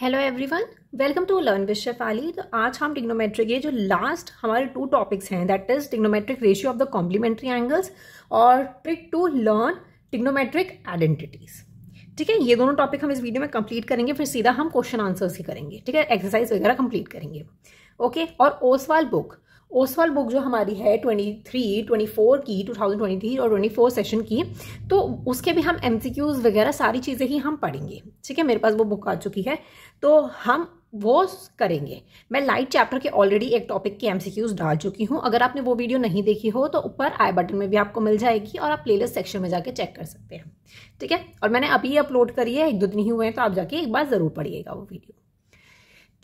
hello everyone welcome to learn with Shefali तो आज हम टिग्नोमेट्रिक ये जो लास्ट हमारे टू टॉपिक्स हैं that is trigonometric ratio of the complementary angles और trick to learn trigonometric identities ठीक है ये दोनों टॉपिक हम इस वीडियो में कंप्लीट करेंगे फिर सीधा हम क्वेश्चन आंसर्स ही करेंगे ठीक है एक्सरसाइज वगैरह कंप्लीट करेंगे ओके और ओसवाल बुक ओसवाल बुक जो हमारी है 23, 24 की 2023 और 24 सेशन की तो उसके भी हम एम वगैरह सारी चीज़ें ही हम पढ़ेंगे ठीक है मेरे पास वो बुक आ चुकी है तो हम वो करेंगे मैं लाइट चैप्टर के ऑलरेडी एक टॉपिक की एमसीक्यूज डाल चुकी हूँ अगर आपने वो वीडियो नहीं देखी हो तो ऊपर आई बटन में भी आपको मिल जाएगी और आप प्ले सेक्शन में जाके चेक कर सकते हैं ठीक है और मैंने अभी अपलोड करी है एक दो दिन ही हुए हैं तो आप जाके एक बार ज़रूर पढ़िएगा वो वीडियो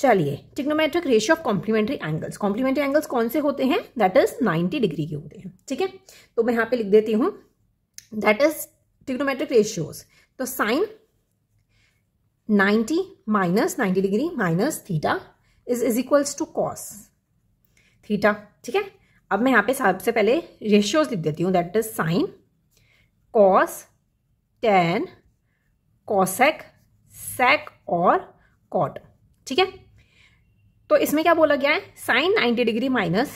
चलिए trigonometric ratio of complementary angles complementary angles कौन से होते हैं दैट इज 90 डिग्री के होते हैं ठीक है तो मैं यहाँ पे लिख देती हूँ दैट इज टिग्नोमेट्रिक रेशियोज तो sine 90 minus 90 degree minus theta is is equals to cos theta ठीक है अब मैं यहाँ पे सबसे पहले रेशियोज लिख देती हूँ that is sine cos tan cosec sec और कॉट ठीक है तो इसमें क्या बोला गया है साइन 90 डिग्री माइनस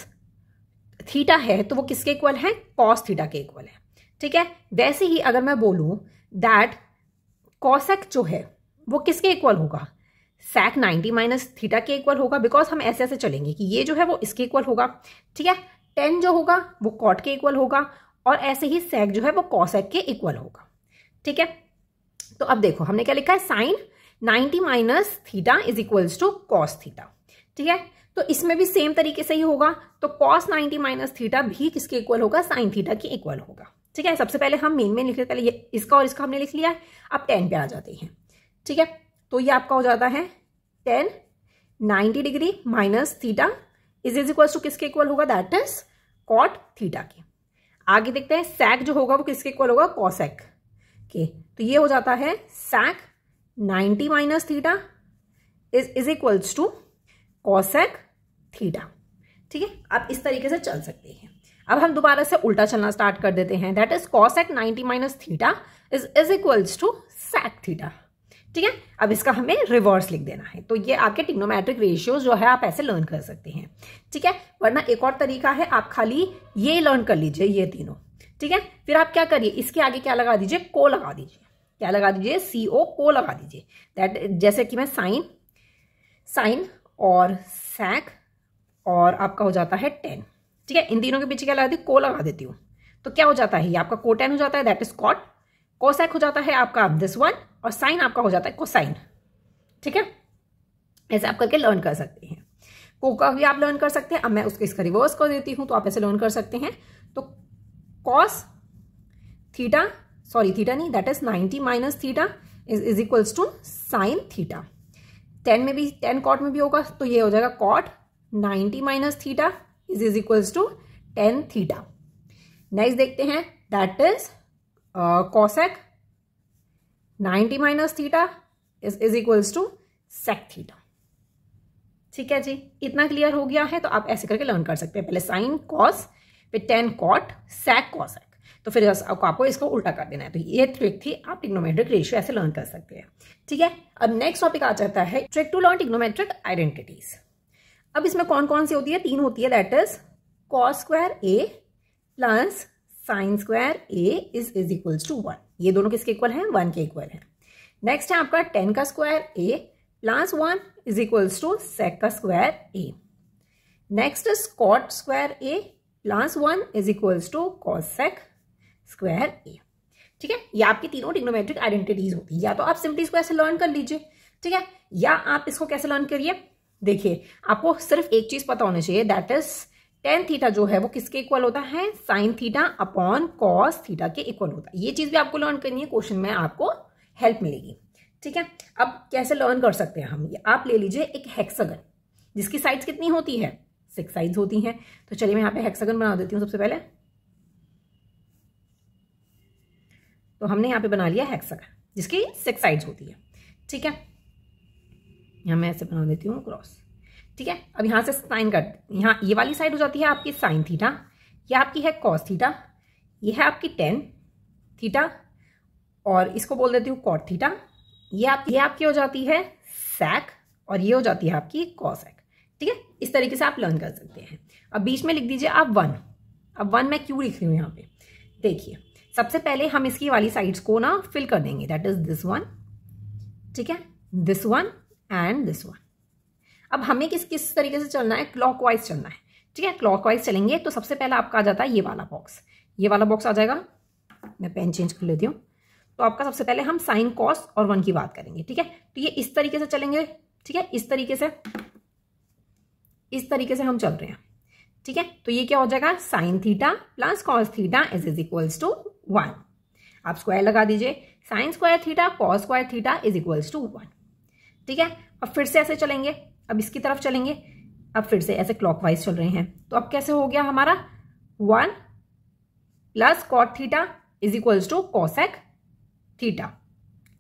थीटा है तो वो किसके इक्वल है कॉस थीटा के इक्वल है ठीक है वैसे ही अगर मैं बोलूँ दैट कॉसेक जो है वो किसके इक्वल होगा सैक 90 माइनस थीटा के इक्वल होगा बिकॉज हम ऐसे ऐसे चलेंगे कि ये जो है वो इसके इक्वल होगा ठीक है टेन जो होगा वो कॉट के इक्वल होगा और ऐसे ही सैक जो है वो कॉसेक के इक्वल होगा ठीक है तो अब देखो हमने क्या लिखा है sine 90 minus theta is equals to cos theta ठीक है तो इसमें भी सेम तरीके से ही होगा तो कॉस नाइनटी माइनस थीटा भी किसके इक्वल होगा साइन थीटा के इक्वल होगा ठीक है सबसे पहले हम मेन मेन लिख लेते पहले ये इसका और इसका हमने लिख लिया है अब टेन पे आ जाते हैं ठीक है तो ये आपका हो जाता है tan ninety degree minus theta is is equal to किसके इक्वल होगा दैट इज कॉट थीटा के आगे देखते हैं सैक जो होगा वो किसके इक्वल होगा कॉसैक के तो ये हो जाता है sec ninety minus theta is is equals to cosec theta ठीक है आप इस तरीके से चल सकते हैं अब हम दोबारा से उल्टा चलना स्टार्ट कर देते हैं that is cosec ninety minus theta is is equals to sec theta ठीक है अब इसका हमें रिवर्स लिख देना है तो ये आपके टिग्नोमेट्रिक रेशियोज जो है आप ऐसे लर्न कर सकते हैं ठीक है वरना एक और तरीका है आप खाली ये लर्न कर लीजिए ये तीनों ठीक है फिर आप क्या करिए इसके आगे क्या लगा दीजिए को लगा दीजिए क्या लगा दीजिए सी ओ को लगा दीजिए दैट जैसे कि मैं साइन साइन और सैक और आपका हो जाता है टेन ठीक है इन तीनों के पीछे क्या लगा को लगा देती हूँ तो क्या हो जाता है ये आपका कोटेन हो जाता है दैट इज कॉट कोसैक हो जाता है आपका दिस वन और साइन आपका हो जाता है कोसाइन ठीक है ऐसे आप करके लर्न कर सकते हैं को का भी आप लर्न कर सकते हैं अब मैं उसके इसका रिवर्स कर देती हूँ तो आप ऐसे लर्न कर सकते हैं तो कॉस थीटा सॉरी थीटा नहीं that is ninety minus theta is is equals to sine theta tan में भी टेन कॉट में भी होगा तो ये हो जाएगा cot ninety minus theta is is equals to tan theta next देखते हैं that is cosec ninety minus theta is is equals to sec theta ठीक है जी इतना क्लियर हो गया है तो आप ऐसे करके लर्न कर सकते हैं पहले साइन कॉस फिर टेन कॉट सेक कॉसेक तो फिर आपको आपको इसको उल्टा कर देना है तो ये ट्रिक थी आप टिग्नोमेट्रिक रेशियो ऐसे लर्न कर सकते हैं ठीक है अब नेक्स्ट टॉपिक आ जाता है trick to learn trigonometric identities अब इसमें कौन कौन सी होती है तीन होती है that is cos square A plus sine square A is is equals to one ये दोनों किसके इक्वल है वन के इक्वल है नेक्स्ट है आपका टेन का square A plus one is equals to sec का square A next is cot square A plus one is equals to cosec square A ठीक है ये आपकी तीनों टिग्नोमेट्रिक आइडेंटिटीज होती है या तो आप सिंपली इसको ऐसे लर्न कर लीजिए ठीक है या आप इसको कैसे लर्न करिए देखिए आपको सिर्फ एक चीज पता होना चाहिए दैट इज टेन थीटा जो है वो किसके इक्वल होता है sine theta upon cos theta के इक्वल होता है ये चीज भी आपको लर्न करनी है क्वेश्चन में आपको हेल्प मिलेगी ठीक है अब कैसे लर्न कर सकते हैं हम आप ले लीजिए एक हेक्सागन जिसकी साइड्स कितनी होती है सिक्स साइड्स होती हैं तो चलिए मैं यहाँ पे हेक्सागन बना देती हूँ सबसे पहले तो हमने यहाँ पे बना लिया हेक्सागन जिसकी सिक्स साइड्स होती है ठीक है यहाँ मैं ऐसे बना देती हूँ क्रॉस ठीक है अब यहाँ से साइन कर यहाँ ये वाली साइड हो जाती है आपकी साइन थीटा ये आपकी है कॉस थीटा ये है आपकी टेन थीटा और इसको बोल देती हूँ कॉट थीटा ये आप ये आपकी हो जाती है सैक और ये हो जाती है आपकी कॉसैक ठीक है इस तरीके से आप लर्न कर सकते हैं अब बीच में लिख दीजिए आप वन अब वन मैं क्यों लिख रही हूँ यहाँ पे देखिए सबसे पहले हम इसकी वाली साइड्स को ना फिल कर देंगे दैट इज दिस वन ठीक है this one and this one अब हमें किस किस तरीके से चलना है क्लॉक चलना है ठीक है क्लॉक चलेंगे तो सबसे पहला आपका आ जाता है ये वाला बॉक्स ये वाला बॉक्स आ जाएगा मैं पेन चेंज कर लेती हूँ तो आपका सबसे पहले हम साइन कॉस और वन की बात करेंगे ठीक है तो ये इस तरीके से चलेंगे ठीक है इस तरीके से इस तरीके से हम चल रहे हैं ठीक है तो ये क्या हो जाएगा sine theta plus cos theta is is equals to one आप स्क्वायर लगा दीजिए sine square theta cos square theta is equals to one ठीक है अब फिर से ऐसे चलेंगे अब इसकी तरफ चलेंगे अब फिर से ऐसे क्लॉकवाइज चल रहे हैं तो अब कैसे हो गया हमारा one plus cot theta is equals to cosec theta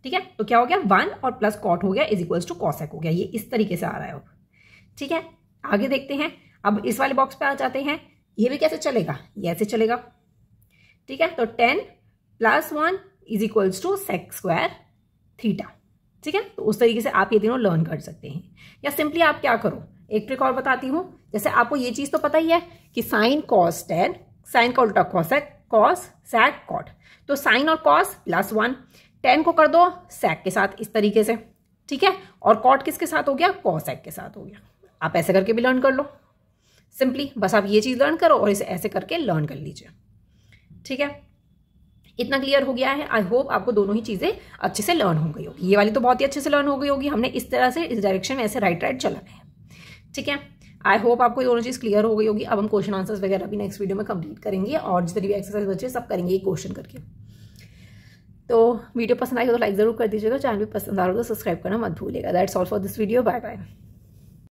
ठीक है तो क्या हो गया वन और प्लस कॉट हो गया इज इक्वल्स टू कॉसेक हो गया ये इस तरीके से आ रहा है अब ठीक है आगे देखते हैं अब इस वाले बॉक्स पे आ जाते हैं ये भी कैसे चलेगा ये ऐसे चलेगा ठीक है तो tan plus one is equals to sec square theta ठीक है तो उस तरीके से आप ये तीनों लर्न कर सकते हैं या सिंपली आप क्या करो एक ट्रिक और बताती हूँ जैसे आपको ये चीज़ तो पता ही है कि साइन कॉस टेन साइन का उल्टा है कॉस सैक कॉट तो साइन और कॉस प्लस वन टेन को कर दो सैक के साथ इस तरीके से ठीक है और कॉट किसके साथ हो गया कॉस एक के साथ हो गया आप ऐसे करके भी लर्न कर लो सिंपली बस आप ये चीज़ लर्न करो और इसे ऐसे करके लर्न कर लीजिए ठीक है इतना क्लियर हो गया है आई होप आपको दोनों ही चीज़ें अच्छे से लर्न हो गई होगी ये वाली तो बहुत ही अच्छे से लर्न हो गई होगी हमने इस तरह से इस डायरेक्शन में ऐसे राइट राइट चला है ठीक है आई होप आपको दोनों चीज़ क्लियर हो गई होगी अब हम क्वेश्चन आंसर्स वगैरह भी नेक्स्ट वीडियो में कंप्लीट करेंगे और जितनी भी एक्सरसाइज बच्चे सब करेंगे ये क्वेश्चन करके तो वीडियो पसंद आई हो तो लाइक ज़रूर कर दीजिएगा चैनल भी पसंद आ रहा हो तो सब्सक्राइब करना मत भूलिएगा that's all for this video bye bye